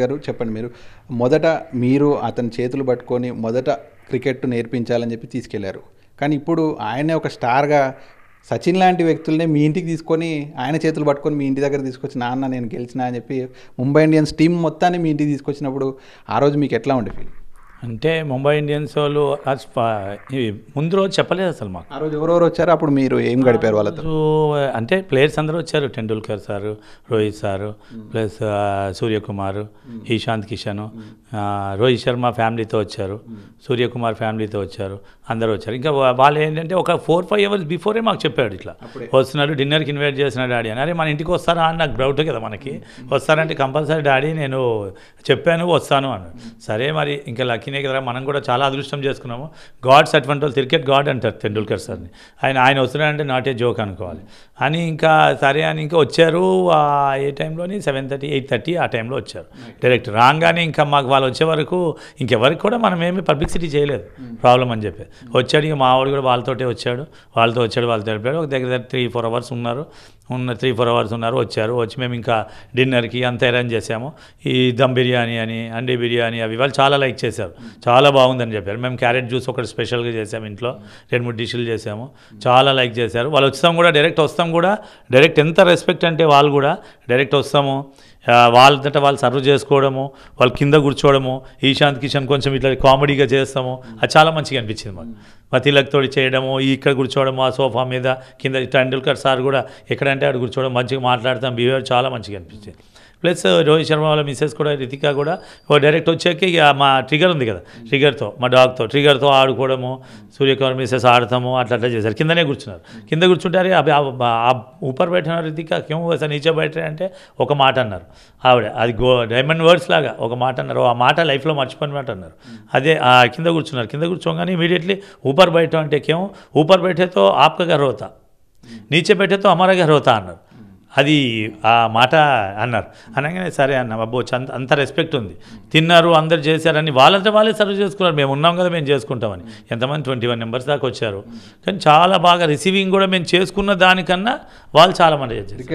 గారు చెప్పండి మీరు మొదట మీరు అతని చేతులు పట్టుకొని మొదట క్రికెట్ నేర్పించాలని చెప్పి తీసుకెళ్లారు కానీ ఇప్పుడు ఆయనే ఒక స్టార్గా సచిన్ లాంటి వ్యక్తులనే మీ ఇంటికి తీసుకొని ఆయన చేతులు పట్టుకొని మీ ఇంటి దగ్గర తీసుకొచ్చి నాన్న నేను గెలిచిన అని చెప్పి ముంబై ఇండియన్స్ టీం మొత్తాన్ని మీ ఇంటికి తీసుకొచ్చినప్పుడు ఆ రోజు మీకు ఎట్లా ఉండే ఫీల్ అంటే ముంబై ఇండియన్స్ వాళ్ళు ముందు రోజు చెప్పలేదు అసలు మాకు ఆ రోజు ఎవరెవరు వచ్చారు అప్పుడు మీరు ఏం గడిపారు వాళ్ళతో అంటే ప్లేయర్స్ అందరూ వచ్చారు Tendulkar sir Rohit sir plus Suryakumar Ishant Kishan Rohit Sharma ఫ్యామిలీతో వచ్చారు సూర్యకుమార్ ఫ్యామిలీతో వచ్చారు అందరూ వచ్చారు ఇంకా వాళ్ళు ఏంటంటే ఒక ఫోర్ ఫైవ్ అవర్స్ బిఫోరే మాకు చెప్పాడు ఇట్లా వస్తున్నాడు డిన్నర్కి ఇన్వైట్ చేసిన డాడీ అని అరే మన ఇంటికి వస్తారా అని నాకు డౌట్ కదా మనకి వస్తారంటే కంపల్సరీ డాడీ నేను చెప్పాను వస్తాను అన్నాడు సరే మరి ఇంకా లక్కీ తిరిగినాయి కదా మనం కూడా చాలా అదృష్టం చేసుకున్నాము గాడ్స్ అటువంటి క్రికెట్ గాడ్ అంటారు తెండూల్కర్ సార్ని ఆయన ఆయన వస్తున్నాడంటే నాట్ ఏ జోక్ అనుకోవాలి అని ఇంకా సరే అని ఇంకా వచ్చారు ఏ టైంలోని సెవెన్ థర్టీ ఎయిట్ థర్టీ ఆ టైంలో వచ్చారు డైరెక్ట్ రాగానే ఇంకా మాకు వాళ్ళు వచ్చే వరకు ఇంకెవరికి కూడా మనం ఏమి పబ్లిసిటీ చేయలేదు hmm. ప్రాబ్లం అని చెప్పి hmm. వచ్చాడు ఇక మావాడు కూడా వాళ్ళతోటే వచ్చాడు వాళ్ళతో వచ్చాడు వాళ్ళతో వెళ్ళిపోయాడు ఒక దగ్గర దగ్గర త్రీ ఫోర్ అవర్స్ ఉన్నారు ఉన్న త్రీ ఫోర్ అవర్స్ ఉన్నారు వచ్చారు వచ్చి మేము ఇంకా డిన్నర్కి అంత అరేంజ్ చేసాము ఈ దమ్ బిర్యానీ అని అండి బిర్యానీ అవి వాళ్ళు చాలా లైక్ చేశారు చాలా బాగుందని చెప్పారు మేము క్యారెట్ జ్యూస్ ఒకటి స్పెషల్గా చేసాము ఇంట్లో రెండు మూడు డిషులు చేసాము చాలా లైక్ చేశారు వాళ్ళు వస్తాం కూడా డైరెక్ట్ వస్తాం కూడా డైరెక్ట్ ఎంత రెస్పెక్ట్ అంటే వాళ్ళు కూడా డైరెక్ట్ వస్తాము వాళ్ళంతట వాళ్ళు సర్వ్ చేసుకోవడము వాళ్ళు కింద కూర్చోవడము ఈశాంత్ కిషన్ కొంచెం ఇట్లా కామెడీగా చేస్తాము అది చాలా మంచిగా అనిపించింది మాకు మతిలక్ తిలక్తోడి చేయడము ఇక్కడ కూర్చోవడము ఆ సోఫా మీద కింద టెండూల్కర్ సార్ కూడా ఎక్కడంటే అక్కడ కూర్చోవడం మంచిగా మాట్లాడతాం బిహేవియర్ చాలా మంచిగా అనిపించింది ప్లస్ రోహిత్ శర్మ వాళ్ళ మిస్సెస్ కూడా రితికా కూడా డైరెక్ట్ వచ్చాక ఇక మా ట్రిగర్ ఉంది కదా ట్రిగర్తో మా డాగ్తో ట్రిగర్తో ఆడుకోవడము సూర్యకుమార్ మిస్సెస్ ఆడతాము అట్లా అట్లా చేశారు కిందనే కూర్చున్నారు కింద కూర్చుంటారు ఊపర్ బయట రితికా క్యూ అసలు నీచే బయట అంటే ఒక మాట అన్నారు ఆవిడ అది గో డైమండ్ వర్డ్స్ లాగా ఒక మాట అన్నారు ఆ మాట లైఫ్లో మర్చిపోయిన మాట అన్నారు అదే కింద కూర్చున్నారు కింద కూర్చోగానే ఇమీడియట్లీ ఊపర్ బయట అంటే కేమో ఊపర్ బయటతో ఆప్క గర్వత నీచే బయటతో नीचे बैठे అన్నారు అది ఆ మాట అన్నారు అనగానే సరే అన్న అబ్బో అంత రెస్పెక్ట్ ఉంది తిన్నారు అందరు చేశారని వాళ్ళంతా వాళ్ళే సర్వ్ చేసుకున్నారు మేము ఉన్నాం కదా మేము చేసుకుంటామని ఎంతమంది ట్వంటీ వన్ నెంబర్స్ దాకా వచ్చారు కానీ చాలా బాగా రిసీవింగ్ కూడా మేము చేసుకున్న దానికన్నా వాళ్ళు చాలామంది చేశారు